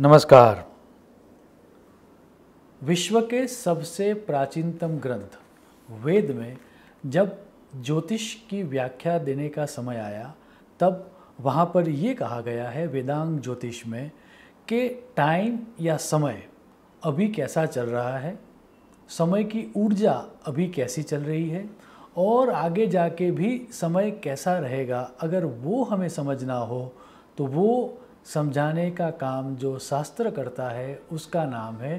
नमस्कार विश्व के सबसे प्राचीनतम ग्रंथ वेद में जब ज्योतिष की व्याख्या देने का समय आया तब वहाँ पर ये कहा गया है वेदांग ज्योतिष में कि टाइम या समय अभी कैसा चल रहा है समय की ऊर्जा अभी कैसी चल रही है और आगे जाके भी समय कैसा रहेगा अगर वो हमें समझना हो तो वो समझाने का काम जो शास्त्र करता है उसका नाम है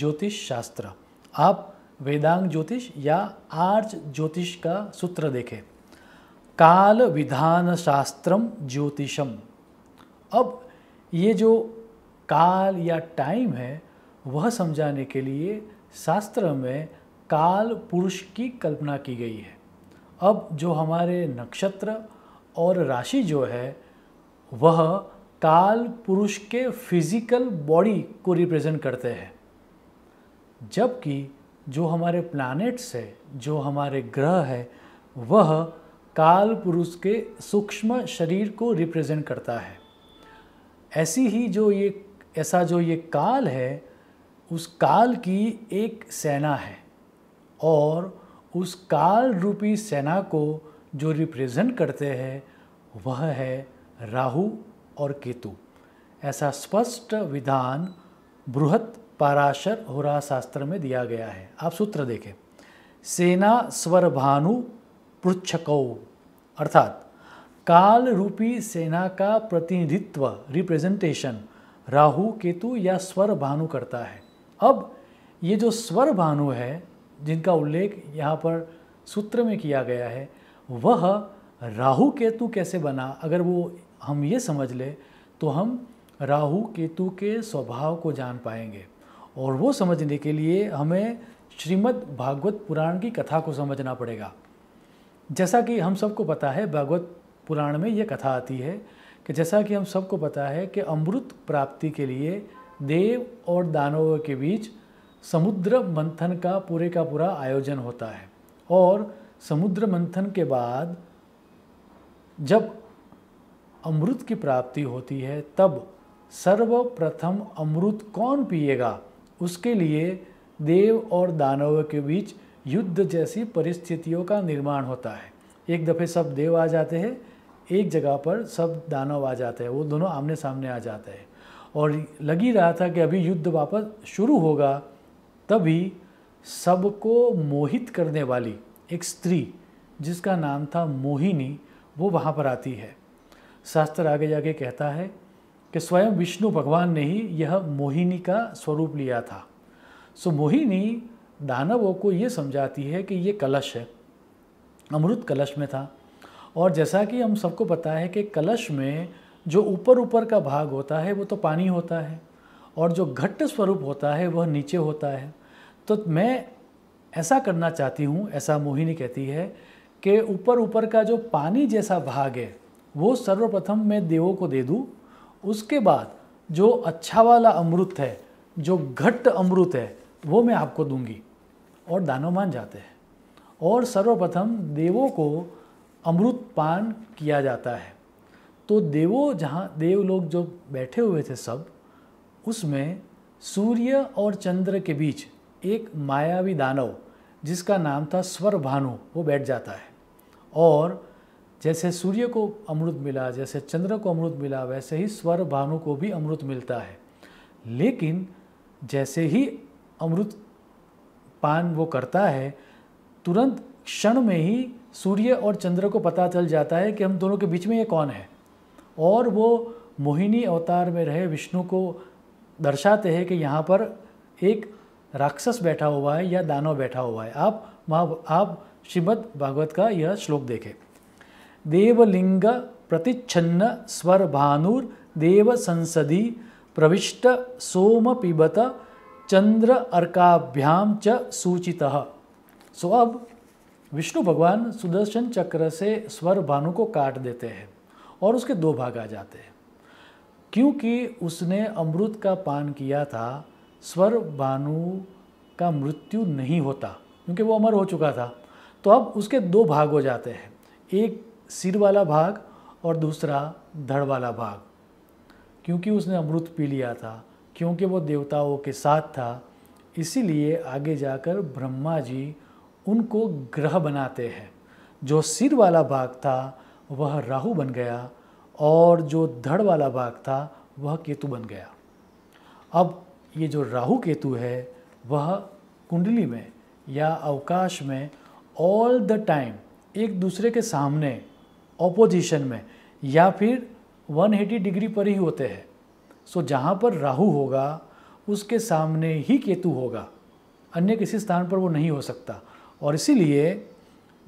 ज्योतिष शास्त्र आप वेदांग ज्योतिष या आर्च ज्योतिष का सूत्र देखें काल विधान शास्त्रम ज्योतिषम अब ये जो काल या टाइम है वह समझाने के लिए शास्त्र में काल पुरुष की कल्पना की गई है अब जो हमारे नक्षत्र और राशि जो है वह काल पुरुष के फिजिकल बॉडी को रिप्रेजेंट करते हैं जबकि जो हमारे प्लैनेट्स है जो हमारे ग्रह है वह काल पुरुष के सूक्ष्म शरीर को रिप्रेजेंट करता है ऐसी ही जो ये ऐसा जो ये काल है उस काल की एक सेना है और उस काल रूपी सेना को जो रिप्रेजेंट करते हैं वह है राहु और केतु ऐसा स्पष्ट विधान बृहत पाराशर होरा शास्त्र में दिया गया है आप सूत्र देखें सेना स्वर भानु पृच्छकौ अर्थात काल रूपी सेना का प्रतिनिधित्व रिप्रेजेंटेशन राहु केतु या स्वर भानु करता है अब ये जो स्वर भानु है जिनका उल्लेख यहाँ पर सूत्र में किया गया है वह राहु केतु कैसे बना अगर वो हम ये समझ लें तो हम राहु केतु के स्वभाव को जान पाएंगे और वो समझने के लिए हमें श्रीमद् भागवत पुराण की कथा को समझना पड़ेगा जैसा कि हम सबको पता है भागवत पुराण में ये कथा आती है कि जैसा कि हम सबको पता है कि अमृत प्राप्ति के लिए देव और दानवों के बीच समुद्र मंथन का पूरे का पूरा आयोजन होता है और समुद्र मंथन के बाद जब अमृत की प्राप्ति होती है तब सर्वप्रथम अमृत कौन पिएगा उसके लिए देव और दानव के बीच युद्ध जैसी परिस्थितियों का निर्माण होता है एक दफ़े सब देव आ जाते हैं एक जगह पर सब दानव आ जाते हैं वो दोनों आमने सामने आ जाते हैं और लग ही रहा था कि अभी युद्ध वापस शुरू होगा तभी सबको मोहित करने वाली एक स्त्री जिसका नाम था मोहिनी वो वहाँ पर आती है शास्त्र आगे जाके कहता है कि स्वयं विष्णु भगवान ने ही यह मोहिनी का स्वरूप लिया था सो मोहिनी दानवों को ये समझाती है कि ये कलश है अमृत कलश में था और जैसा कि हम सबको पता है कि कलश में जो ऊपर ऊपर का भाग होता है वो तो पानी होता है और जो घट्ट स्वरूप होता है वह नीचे होता है तो मैं ऐसा करना चाहती हूँ ऐसा मोहिनी कहती है कि ऊपर ऊपर का जो पानी जैसा भाग है वो सर्वप्रथम मैं देवों को दे दूँ उसके बाद जो अच्छा वाला अमृत है जो घट अमृत है वो मैं आपको दूंगी और दानव मान जाते हैं और सर्वप्रथम देवों को अमृत पान किया जाता है तो देवों जहाँ देव लोग जो बैठे हुए थे सब उसमें सूर्य और चंद्र के बीच एक मायावी दानव जिसका नाम था स्वर भानु वो बैठ जाता है और जैसे सूर्य को अमृत मिला जैसे चंद्र को अमृत मिला वैसे ही स्वर भानु को भी अमृत मिलता है लेकिन जैसे ही अमृत पान वो करता है तुरंत क्षण में ही सूर्य और चंद्र को पता चल जाता है कि हम दोनों के बीच में ये कौन है और वो मोहिनी अवतार में रहे विष्णु को दर्शाते हैं कि यहाँ पर एक राक्षस बैठा हुआ है या दानव बैठा हुआ है आप वहाँ आप श्रीमद भागवत का यह श्लोक देखें देवलिंग प्रतिन्न स्वर भानुर देव संसदी प्रविष्ट सोम पिबत चंद्र अर्काभ्याम च सूचित सो अब विष्णु भगवान सुदर्शन चक्र से स्वर भानु को काट देते हैं और उसके दो भाग आ जाते हैं क्योंकि उसने अमृत का पान किया था स्वर भानु का मृत्यु नहीं होता क्योंकि वो अमर हो चुका था तो अब उसके दो भाग हो जाते हैं एक सिर वाला भाग और दूसरा धड़ वाला भाग क्योंकि उसने अमृत पी लिया था क्योंकि वो देवताओं के साथ था इसीलिए आगे जाकर ब्रह्मा जी उनको ग्रह बनाते हैं जो सिर वाला भाग था वह राहु बन गया और जो धड़ वाला भाग था वह केतु बन गया अब ये जो राहु केतु है वह कुंडली में या अवकाश में ऑल द टाइम एक दूसरे के सामने ऑपोजिशन में या फिर 180 डिग्री पर ही होते हैं सो जहाँ पर राहु होगा उसके सामने ही केतु होगा अन्य किसी स्थान पर वो नहीं हो सकता और इसीलिए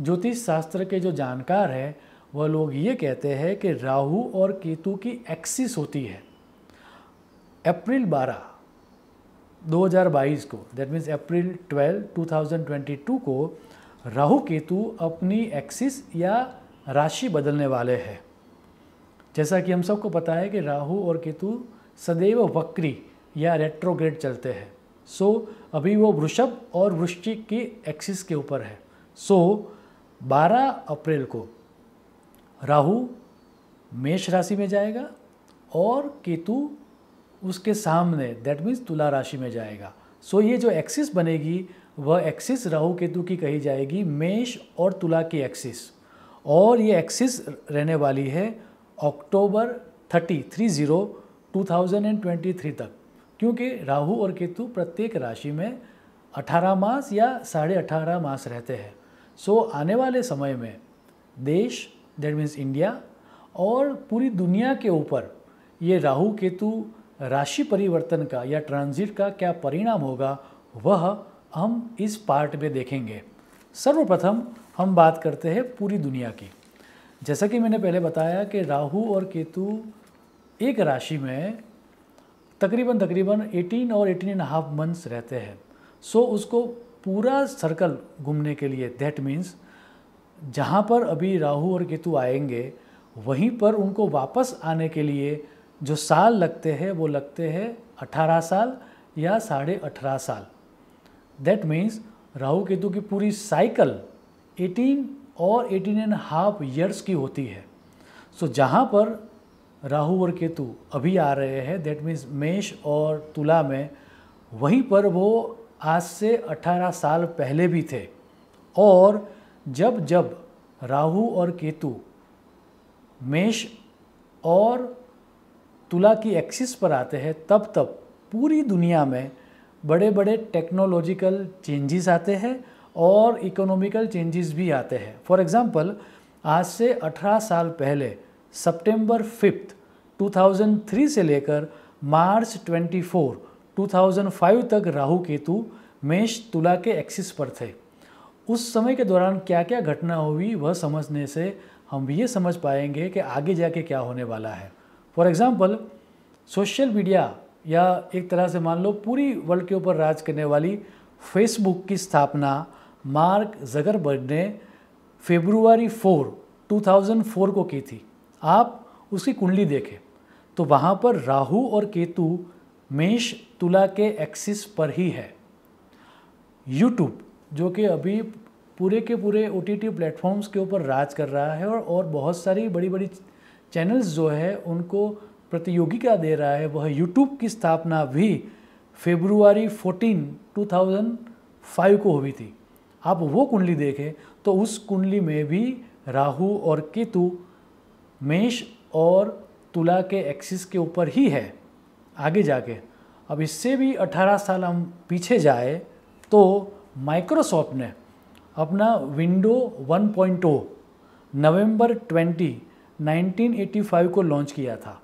ज्योतिष शास्त्र के जो जानकार हैं वह लोग ये कहते हैं कि राहु और केतु की एक्सिस होती है अप्रैल 12 2022 को दैट मीन्स अप्रैल 12 2022 को राहु केतु अपनी एक्सिस या राशि बदलने वाले हैं जैसा कि हम सबको पता है कि राहु और केतु सदैव वक्री या रेट्रोग्रेड चलते हैं सो so, अभी वो वृषभ और वृश्चिक की एक्सिस के ऊपर है सो so, 12 अप्रैल को राहु मेष राशि में जाएगा और केतु उसके सामने दैट मीन्स तुला राशि में जाएगा सो so, ये जो एक्सिस बनेगी वह एक्सिस राहु केतु की कही जाएगी मेष और तुला की एक्सिस और ये एक्सिस रहने वाली है October thirty three zero two thousand and twenty three तक क्योंकि राहु और केतु प्रत्येक राशि में अठारह मास या साढ़े अठारह मास रहते हैं सो so, आने वाले समय में देश दैट मीन्स इंडिया और पूरी दुनिया के ऊपर ये राहु केतु राशि परिवर्तन का या ट्रांजिट का क्या परिणाम होगा वह हम इस पार्ट में देखेंगे सर्वप्रथम हम बात करते हैं पूरी दुनिया की जैसा कि मैंने पहले बताया कि राहु और केतु एक राशि में तकरीबन तकरीबन 18 और 18 एंड हाफ मंथ्स रहते हैं सो so, उसको पूरा सर्कल घूमने के लिए दैट मीन्स जहाँ पर अभी राहु और केतु आएंगे वहीं पर उनको वापस आने के लिए जो साल लगते हैं वो लगते हैं 18 साल या साढ़े अठारह साल दैट मीन्स राहु केतु की पूरी साइकिल 18 और 18 एंड हाफ ईयर्स की होती है सो so, जहाँ पर राहु और केतु अभी आ रहे हैं दैट मीन्स मेष और तुला में वहीं पर वो आज से 18 साल पहले भी थे और जब जब राहु और केतु मेष और तुला की एक्सिस पर आते हैं तब तब पूरी दुनिया में बड़े बड़े टेक्नोलॉजिकल चेंजेस आते हैं और इकोनॉमिकल चेंजेस भी आते हैं फॉर एग्ज़ाम्पल आज से 18 साल पहले सितंबर फिफ्थ 2003 से लेकर मार्च 24 2005 तक राहु केतु मेष तुला के एक्सिस पर थे उस समय के दौरान क्या क्या घटना हुई वह समझने से हम ये समझ पाएंगे कि आगे जाके क्या होने वाला है फॉर एग्ज़ाम्पल सोशल मीडिया या एक तरह से मान लो पूरी वर्ल्ड के ऊपर राज करने वाली फेसबुक की स्थापना मार्क जगरबर्ग ने फेब्रुआरी 4, 2004 को की थी आप उसकी कुंडली देखें तो वहाँ पर राहु और केतु मेष तुला के एक्सिस पर ही है यूट्यूब जो कि अभी पूरे के पूरे ओ टी प्लेटफॉर्म्स के ऊपर राज कर रहा है और और बहुत सारी बड़ी बड़ी चैनल्स जो है उनको प्रतियोगिता दे रहा है वह यूट्यूब की स्थापना भी फेब्रुआरी 14 2005 को हुई थी आप वो कुंडली देखें तो उस कुंडली में भी राहु और केतु मेष और तुला के एक्सिस के ऊपर ही है आगे जाके अब इससे भी 18 साल हम पीछे जाए तो माइक्रोसॉफ्ट ने अपना विंडो 1.0 नवंबर 20 1985 को लॉन्च किया था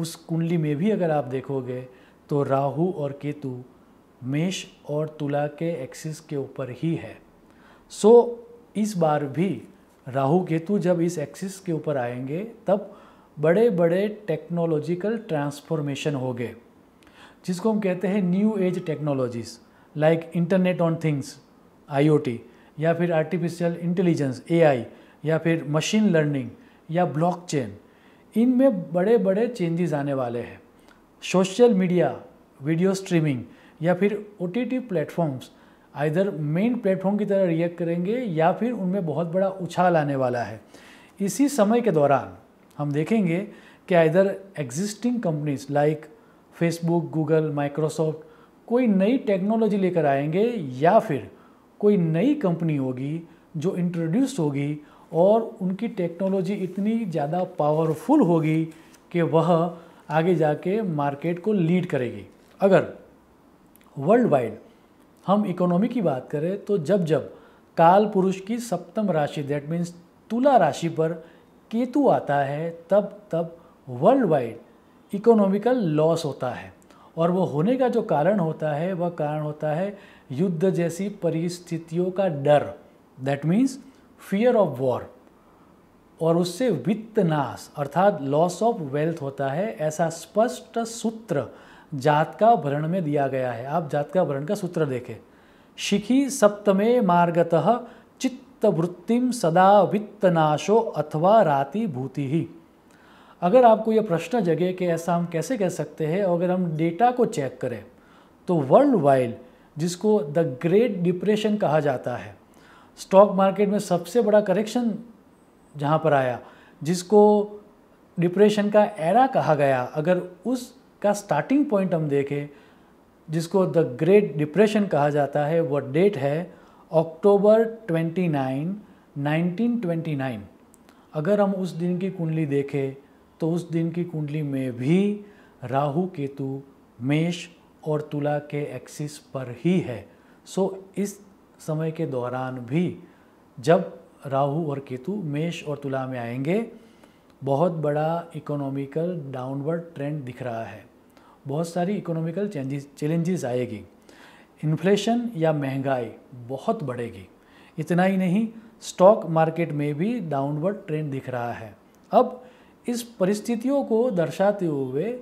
उस कुंडली में भी अगर आप देखोगे तो राहु और केतु मेष और तुला के एक्सिस के ऊपर ही है सो so, इस बार भी राहु केतु जब इस एक्सिस के ऊपर आएंगे तब बड़े बड़े टेक्नोलॉजिकल ट्रांसफॉर्मेशन हो गए जिसको हम कहते हैं new age technologies like internet on things IoT या फिर आर्टिफिशियल इंटेलिजेंस एआई या फिर मशीन लर्निंग या ब्लॉकचेन इनमें बड़े बड़े चेंजेस आने वाले हैं सोशल मीडिया वीडियो स्ट्रीमिंग या फिर O T T platforms either main platform की तरह रिएक्ट करेंगे या फिर उनमें बहुत बड़ा उछाल आने वाला है इसी समय के दौरान हम देखेंगे कि either existing companies like Facebook Google Microsoft कोई नई टेक्नोलॉजी लेकर आएंगे या फिर कोई नई कंपनी होगी जो इंट्रोड्यूस होगी और उनकी टेक्नोलॉजी इतनी ज़्यादा पावरफुल होगी कि वह आगे जाके मार्केट को लीड करेगी अगर वर्ल्ड वाइड हम इकोनॉमी की बात करें तो जब जब काल पुरुष की सप्तम राशि दैट मीन्स तुला राशि पर केतु आता है तब तब वर्ल्ड वाइड इकोनॉमिकल लॉस होता है और वो होने का जो कारण होता है वह कारण होता है युद्ध जैसी परिस्थितियों का डर that means fear of war और उससे वित्त नाश अर्थात लॉस ऑफ वेल्थ होता है ऐसा स्पष्ट सूत्र जात का भरण में दिया गया है आप जात का भरण का सूत्र देखें शिखी सप्तमे मार्गतः चित्तवृत्तिम सदा वित्त नाशो अथवा राति भूति ही अगर आपको यह प्रश्न जगे कि ऐसा हम कैसे कह सकते हैं अगर हम डेटा को चेक करें तो वर्ल्ड वाइड जिसको द ग्रेट डिप्रेशन कहा जाता है स्टॉक मार्केट में सबसे बड़ा करेक्शन जहाँ पर आया जिसको डिप्रेशन का एरा कहा गया अगर उसका स्टार्टिंग पॉइंट हम देखें जिसको द ग्रेट डिप्रेशन कहा जाता है वो डेट है अक्टूबर 29 1929 अगर हम उस दिन की कुंडली देखें तो उस दिन की कुंडली में भी राहु केतु मेष और तुला के एक्सिस पर ही है सो so, इस समय के दौरान भी जब राहु और केतु मेष और तुला में आएंगे बहुत बड़ा इकोनॉमिकल डाउनवर्ड ट्रेंड दिख रहा है बहुत सारी इकोनॉमिकल चेंजेस चैलेंजेस आएगी इन्फ्लेशन या महंगाई बहुत बढ़ेगी इतना ही नहीं स्टॉक मार्केट में भी डाउनवर्ड ट्रेंड दिख रहा है अब इस परिस्थितियों को दर्शाते हुए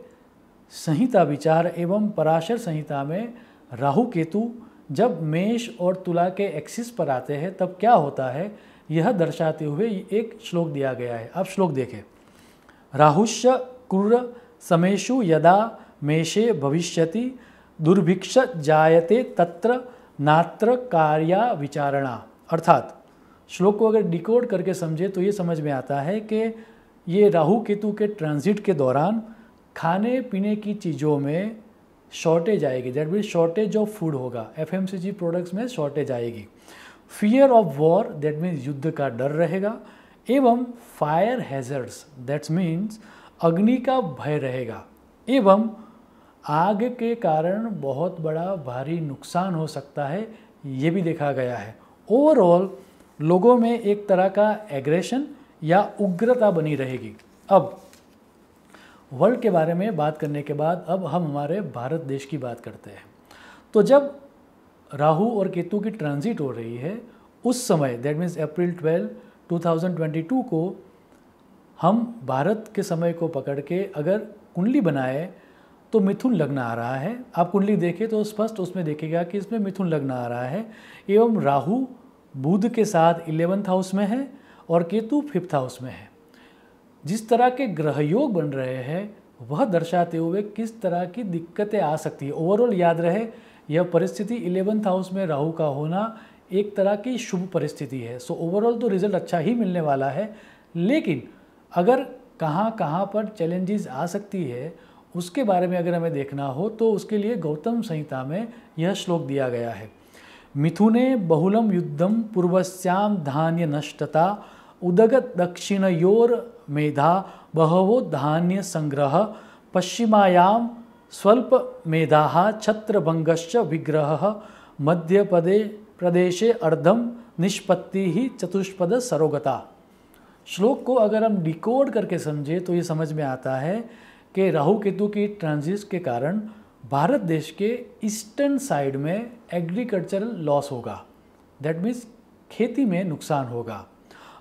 संहिता विचार एवं पराशर संहिता में राहु केतु जब मेष और तुला के एक्सिस पर आते हैं तब क्या होता है यह दर्शाते हुए एक श्लोक दिया गया है अब श्लोक देखें राहुष्य क्रूर समेशु यदा मेषे भविष्यति दुर्भिक्ष जायते तत्र नात्र कार्या विचारणा अर्थात श्लोक को अगर डिकोड करके समझे तो ये समझ में आता है कि ये राहु केतु के ट्रांजिट के दौरान खाने पीने की चीज़ों में शॉर्टेज आएगी that means shortage of food होगा एफ प्रोडक्ट्स में शॉर्टेज आएगी fear of war that means युद्ध का डर रहेगा एवं फायर हैजर्ड्स दैट्स मीन्स अग्नि का भय रहेगा एवं आग के कारण बहुत बड़ा भारी नुकसान हो सकता है ये भी देखा गया है ओवरऑल लोगों में एक तरह का एग्रेशन या उग्रता बनी रहेगी अब वर्ल्ड के बारे में बात करने के बाद अब हम हमारे भारत देश की बात करते हैं तो जब राहु और केतु की ट्रांजिट हो रही है उस समय दैट मीन्स अप्रैल 12 2022 को हम भारत के समय को पकड़ के अगर कुंडली बनाए तो मिथुन लग्न आ रहा है आप कुंडली देखें तो स्पष्ट उसमें देखेगा कि इसमें मिथुन लग्न आ रहा है एवं राहु बुध के साथ इलेवंथ हाउस में है और केतु फिफ्थ हाउस में है जिस तरह के ग्रहयोग बन रहे हैं वह दर्शाते हुए किस तरह की दिक्कतें आ सकती है ओवरऑल याद रहे यह परिस्थिति इलेवंथ हाउस में राहु का होना एक तरह की शुभ परिस्थिति है सो so, ओवरऑल तो रिजल्ट अच्छा ही मिलने वाला है लेकिन अगर कहाँ कहाँ पर चैलेंजेस आ सकती है उसके बारे में अगर हमें देखना हो तो उसके लिए गौतम संहिता में यह श्लोक दिया गया है मिथुने बहुलम युद्धम पूर्वस्याम धान्य नष्टता उदग मेधा बहवो धान्य संग्रह धान्यसङ्ग्रह स्वल्प मेधा छत्रभङ्गश्च विग्रह मध्यपदे प्रदेशे अर्धम निष्पत्ति ही चतुष्पद सरोगता श्लोक को अगर हम डिकोड करके समझे तो ये समझ में आता है कि राहु केतु की ट्रांजिट के कारण भारत देश के ईस्टर्न साइड में एग्रीकल्चरल लॉस होगा दैट मीन्स खेती में नुकसान होगा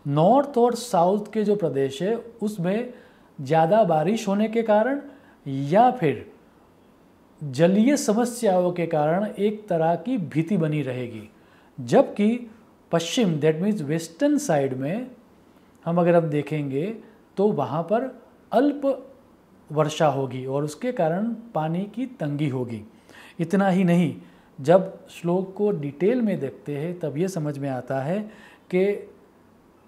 नॉर्थ और साउथ के जो प्रदेश है उसमें ज़्यादा बारिश होने के कारण या फिर जलीय समस्याओं के कारण एक तरह की भीति बनी रहेगी जबकि पश्चिम दैट मीन्स वेस्टर्न साइड में हम अगर हम देखेंगे तो वहाँ पर अल्प वर्षा होगी और उसके कारण पानी की तंगी होगी इतना ही नहीं जब श्लोक को डिटेल में देखते हैं तब ये समझ में आता है कि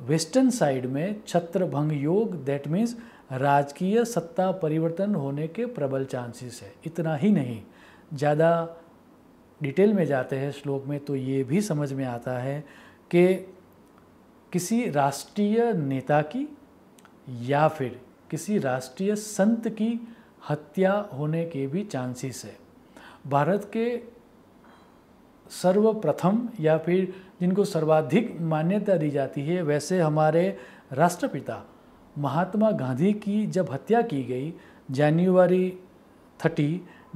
वेस्टर्न साइड में छत्र भंग योग दैट मीन्स राजकीय सत्ता परिवर्तन होने के प्रबल चांसेस है इतना ही नहीं ज़्यादा डिटेल में जाते हैं श्लोक में तो ये भी समझ में आता है कि किसी राष्ट्रीय नेता की या फिर किसी राष्ट्रीय संत की हत्या होने के भी चांसेस है भारत के सर्वप्रथम या फिर जिनको सर्वाधिक मान्यता दी जाती है वैसे हमारे राष्ट्रपिता महात्मा गांधी की जब हत्या की गई जनवरी थर्टी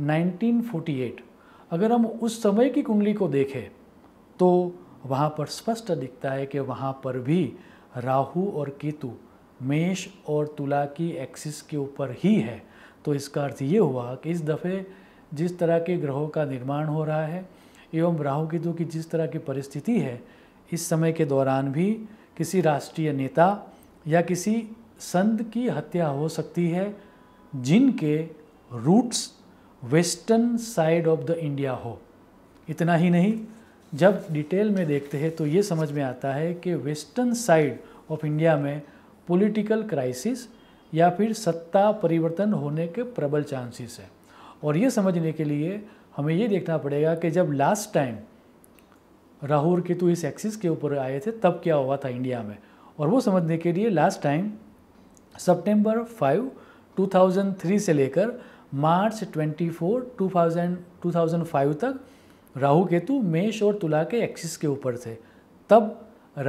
1948 अगर हम उस समय की कुंडली को देखें तो वहाँ पर स्पष्ट दिखता है कि वहाँ पर भी राहु और केतु मेष और तुला की एक्सिस के ऊपर ही है तो इसका अर्थ ये हुआ कि इस दफ़े जिस तरह के ग्रहों का निर्माण हो रहा है एवं राहु केतु की जिस तरह की परिस्थिति है इस समय के दौरान भी किसी राष्ट्रीय नेता या किसी संत की हत्या हो सकती है जिनके roots western side of the India हो इतना ही नहीं जब डिटेल में देखते हैं तो ये समझ में आता है कि वेस्टर्न साइड ऑफ इंडिया में पॉलिटिकल क्राइसिस या फिर सत्ता परिवर्तन होने के प्रबल चांसेस है और ये समझने के लिए हमें ये देखना पड़ेगा कि जब लास्ट टाइम राहु और केतु तो इस एक्सिस के ऊपर आए थे तब क्या हुआ था इंडिया में और वो समझने के लिए लास्ट टाइम सितंबर 5 2003 से लेकर मार्च 24 2000 2005 तक राहु केतु मेष और तुला के एक्सिस के ऊपर थे तब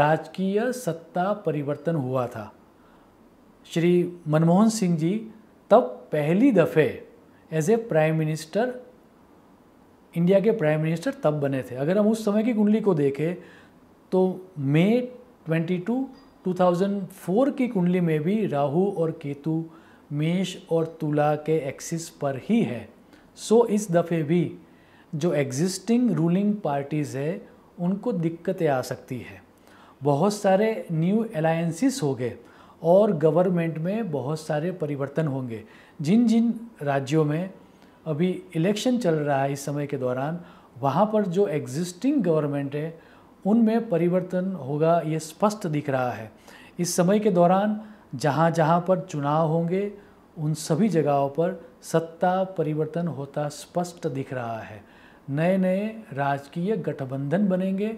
राजकीय सत्ता परिवर्तन हुआ था श्री मनमोहन सिंह जी तब पहली दफ़े as a prime minister India के प्राइम मिनिस्टर तब बने थे अगर हम उस समय की कुंडली को देखें तो मे 22 2004 की कुंडली में भी राहु और केतु मेष और तुला के एक्सिस पर ही है सो so, इस दफ़े भी जो एग्जिस्टिंग रूलिंग पार्टीज़ है उनको दिक्कतें आ सकती है बहुत सारे न्यू अलायंसिस हो गए और गवर्नमेंट में बहुत सारे परिवर्तन होंगे जिन जिन राज्यों में अभी इलेक्शन चल रहा है इस समय के दौरान वहाँ पर जो एग्जिस्टिंग गवर्नमेंट है उनमें परिवर्तन होगा ये स्पष्ट दिख रहा है इस समय के दौरान जहाँ जहाँ पर चुनाव होंगे उन सभी जगहों पर सत्ता परिवर्तन होता स्पष्ट दिख रहा है नए नए राजकीय गठबंधन बनेंगे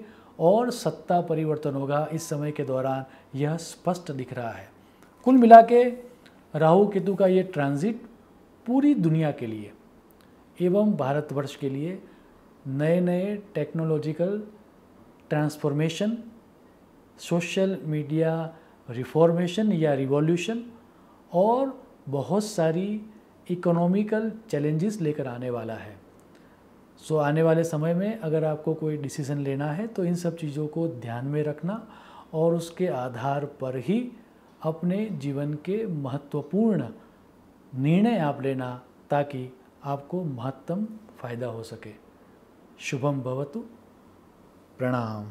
और सत्ता परिवर्तन होगा इस समय के दौरान यह स्पष्ट दिख रहा है कुल मिला के राहु केतु का ये ट्रांजिट पूरी दुनिया के लिए एवं भारतवर्ष के लिए नए नए technological transformation social media reformation या रिवॉल्यूशन और बहुत सारी इकोनॉमिकल चैलेंजेस लेकर आने वाला है सो so, आने वाले समय में अगर आपको कोई डिसीज़न लेना है तो इन सब चीज़ों को ध्यान में रखना और उसके आधार पर ही अपने जीवन के महत्वपूर्ण निर्णय आप लेना ताकि आपको महत्तम फ़ायदा हो सके शुभम भवतु प्रणाम